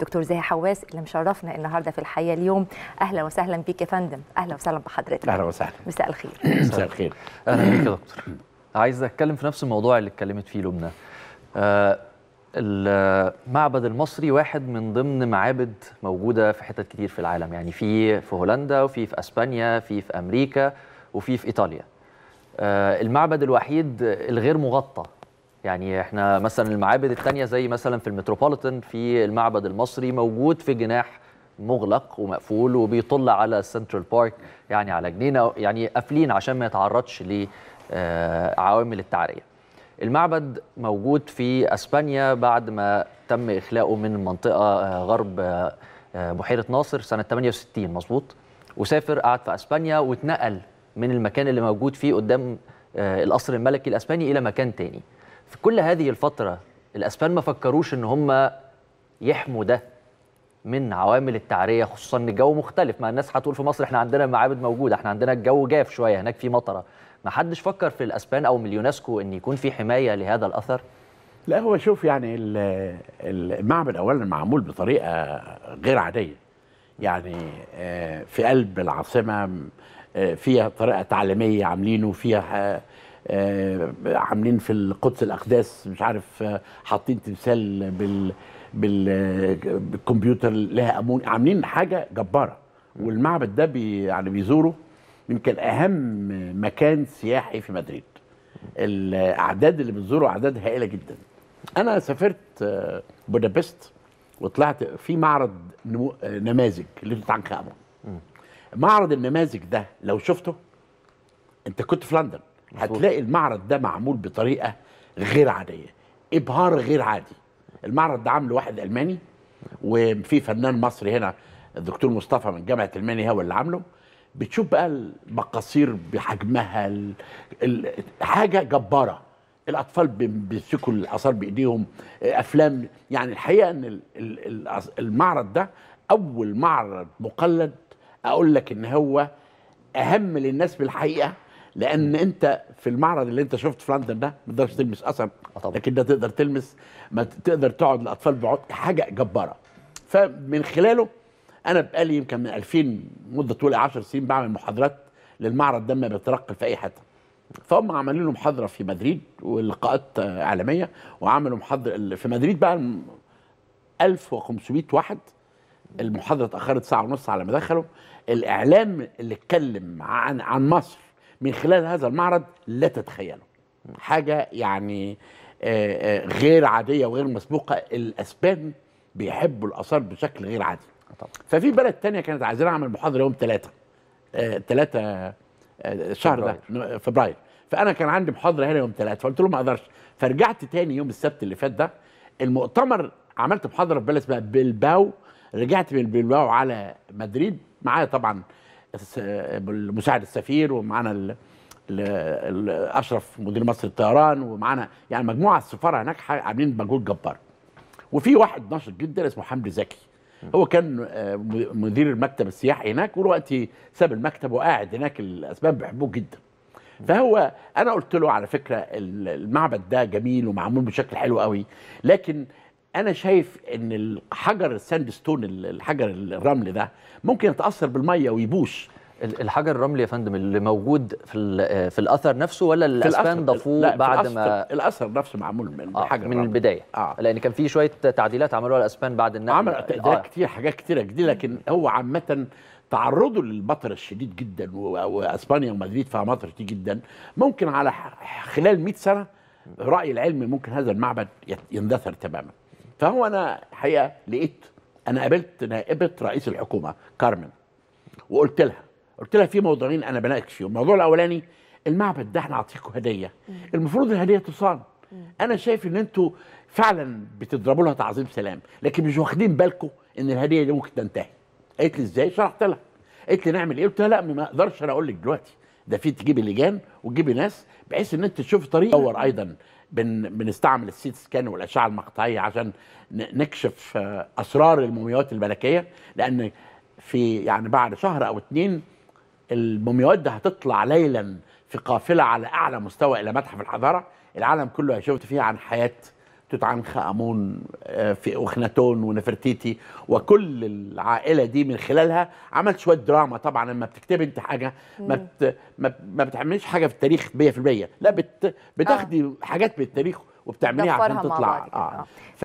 دكتور زاهي حواس اللي مشرفنا النهارده في الحياه اليوم اهلا وسهلا بيك يا فندم اهلا وسهلا بحضرتك اهلا وسهلا مساء الخير مساء الخير اهلا بيك يا دكتور عايز اتكلم في نفس الموضوع اللي اتكلمت فيه لبنى آه المعبد المصري واحد من ضمن معابد موجوده في حتت كتير في العالم يعني في في هولندا وفي في اسبانيا في في امريكا وفي في ايطاليا آه، المعبد الوحيد الغير مغطى يعني احنا مثلا المعابد الثانيه زي مثلا في المتروبوليتان في المعبد المصري موجود في جناح مغلق ومقفول وبيطل على سنترال بارك يعني على جنينه يعني قافلين عشان ما يتعرضش لعوامل التعريه. المعبد موجود في اسبانيا بعد ما تم اخلاؤه من منطقه آه، غرب آه، آه، بحيره ناصر سنه 68 مظبوط وسافر قعد في اسبانيا واتنقل من المكان اللي موجود فيه قدام القصر الملكي الاسباني الى مكان ثاني. في كل هذه الفترة الأسبان ما فكروش إن هم يحموا ده من عوامل التعرية خصوصا إن الجو مختلف ما الناس هتقول في مصر إحنا عندنا المعابد موجودة إحنا عندنا الجو جاف شوية هناك في مطرة ما حدش فكر في الأسبان أو من اليونسكو إن يكون في حماية لهذا الأثر لا هو شوف يعني المعبد أولا معمول بطريقة غير عادية يعني آه، في قلب العاصمة آه، فيها طريقة تعليمية عاملينه فيها آه، آه، عاملين في القدس الاقداس مش عارف آه، حاطين تمثال بال بالكمبيوتر لها امون عاملين حاجه جباره والمعبد ده بي يعني بيزوره يمكن اهم مكان سياحي في مدريد الاعداد اللي بتزوره اعداد هائله جدا انا سافرت آه، بودابست وطلعت في معرض نماذج لتوت عنخ امون معرض النماذج ده لو شفته انت كنت في لندن هتلاقي المعرض ده معمول بطريقه غير عاديه ابهار غير عادي المعرض ده عامله واحد الماني وفي فنان مصري هنا الدكتور مصطفى من جامعه المانيا هو اللي عامله بتشوف بقى المقاصير بحجمها ال... ال... حاجه جباره الاطفال بيمسكوا الاثار بايديهم افلام يعني الحقيقه ان ال... المعرض ده اول معرض مقلد اقول لك ان هو اهم للناس بالحقيقه لان انت في المعرض اللي انت شفت في لندن ده ما تقدرش تلمس اثر آه، لكن ده تقدر تلمس ما تقدر تقعد الاطفال بعد حاجه جباره فمن خلاله انا بقالي يمكن من 2000 مده طول 10 سنين بعمل محاضرات للمعرض ده ما بيترقل في اي حته فهم عملوا له محاضره في مدريد ولقاءات اعلاميه وعملوا محاضره في مدريد بقى 1500 واحد المحاضره اتاخرت ساعه ونص على ما دخلوا الاعلام اللي اتكلم عن عن مصر من خلال هذا المعرض لا تتخيله حاجة يعني آه، آه، غير عادية وغير مسبوقة الأسبان بيحبوا الآثار بشكل غير عادي آه، ففي بلد تانية كانت عايزين أعمل محاضرة يوم ثلاثة ثلاثة الشهر ده فبراير فأنا كان عندي محاضرة هنا يوم ثلاثة فقلت لهم ما أقدرش فرجعت تاني يوم السبت اللي فات ده المؤتمر عملت محاضرة في بلد اسمها بلباو رجعت من بلباو على مدريد معايا طبعا مساعد السفير ومعانا اشرف مدير مصر للطيران ومعانا يعني مجموعه السفاره هناك عاملين مجهود جبار وفي واحد ناشط جدا اسمه حمدي زكي هو كان آه، مدير المكتب السياحي هناك ودلوقتي ساب المكتب وقاعد هناك الاسبان بيحبوه جدا فهو انا قلت له على فكره المعبد ده جميل ومعمول بشكل حلو قوي لكن انا شايف ان الحجر الساند ستون الحجر الرمل ده ممكن يتاثر بالميه ويبوش الحجر الرملي يا فندم اللي موجود في في الاثر نفسه ولا الاسبان ضافوه بعد ما الاثر نفسه معمول من آه الحجر من الرملي. البدايه آه. لان كان في شويه تعديلات عملوها الاسبان بعد النقل عمل آه. كتير حاجات كتيره جديده لكن هو عامه تعرضه للمطر الشديد جدا واسبانيا ومدريد فيها مطر كتير جدا ممكن على خلال 100 سنه راي العلم ممكن هذا المعبد يندثر تماما فهو انا الحقيقه لقيت انا قابلت نائبه رئيس الحكومه كارمن وقلت لها قلت لها في موضوعين انا بناقش فيهم الموضوع الاولاني المعبد ده احنا عاطيكوا هديه المفروض الهديه تصان انا شايف ان انتوا فعلا بتضربوا لها تعظيم سلام لكن مش واخدين بالكم ان الهديه دي ممكن تنتهي قالت لي ازاي شرحت لها قالت لي نعمل ايه قلت لها لا ما اقدرش انا اقول لك دلوقتي ده في تجيبي لجان وتجيبي ناس بحيث ان انت تشوفي طريقه تدور ايضا بن بنستعمل السيت سكان والاشعه المقطعيه عشان نكشف آه، اسرار المومياوات الملكيه لان في يعني بعد شهر او اتنين المومياوات دي هتطلع ليلا في قافله على اعلى مستوى الى متحف الحضاره العالم كله هيشوف فيها عن حياه توت عنخ امون آه، في اخناتون ونفرتيتي وكل العائله دي من خلالها عملت شويه دراما طبعا لما بتكتبي انت حاجه ما بت ما بتعمليش حاجه في التاريخ 100% لا بت بتاخدي آه. حاجات من التاريخ وبتعمليها عشان تطلع آه. آه.